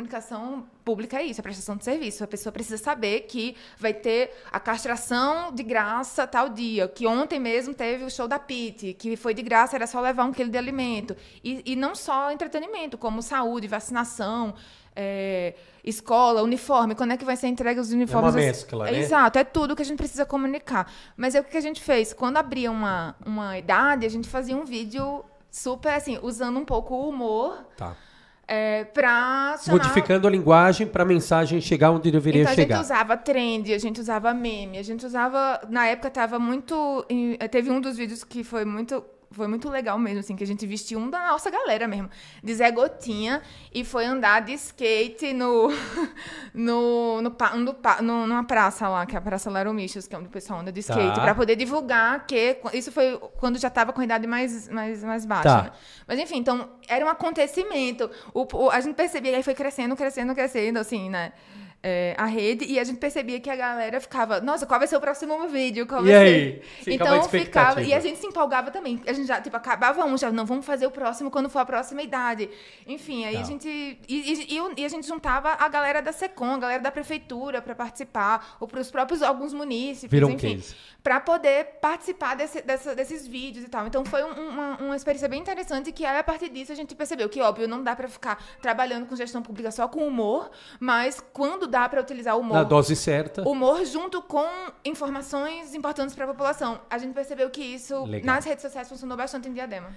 comunicação pública é isso, é prestação de serviço. A pessoa precisa saber que vai ter a castração de graça tal dia, que ontem mesmo teve o show da Pit, que foi de graça, era só levar um quilo de alimento. E, e não só entretenimento, como saúde, vacinação, é, escola, uniforme, quando é que vai ser entregue os uniformes. É uma assim? mescla, né? É, exato, é tudo que a gente precisa comunicar. Mas é o que a gente fez? Quando abria uma, uma idade, a gente fazia um vídeo super, assim, usando um pouco o humor... Tá é, para chamar... Modificando a linguagem para a mensagem chegar onde deveria então, chegar. a gente usava trend, a gente usava meme, a gente usava... Na época estava muito... Teve um dos vídeos que foi muito foi muito legal mesmo, assim, que a gente vestiu um da nossa galera mesmo, de Zé Gotinha, e foi andar de skate no, no, no, no, no numa praça lá, que é a Praça Laro que é onde o pessoal anda de tá. skate, tá. para poder divulgar que... Isso foi quando já tava com a idade mais, mais, mais baixa, tá. né? Mas, enfim, então, era um acontecimento. O, o, a gente percebia, e aí foi crescendo, crescendo, crescendo, assim, né? é, a rede e a gente percebia que a galera ficava, nossa, qual vai ser o próximo vídeo? Qual e aí? Ficava então ficava. E a gente se empolgava também. A gente já, tipo, acabava um, já não vamos fazer o próximo quando for a próxima idade. Enfim, aí não. a tá. gente. E, e, e, a gente juntava a galera da SECOM, a galera da prefeitura para participar, ou para os próprios alguns munícipes, Viram enfim. Para poder participar desse, dessa, desses vídeos e tal. Então foi um, uma, uma experiência bem interessante que aí, a partir disso a gente percebeu que, óbvio, não dá para ficar trabalhando com gestão pública só com humor, mas quando dá para utilizar o humor. Na dose certa. Humor junto com informações importantes para a população. A gente percebeu que isso Legal. nas redes sociais funcionou bastante em Diadema.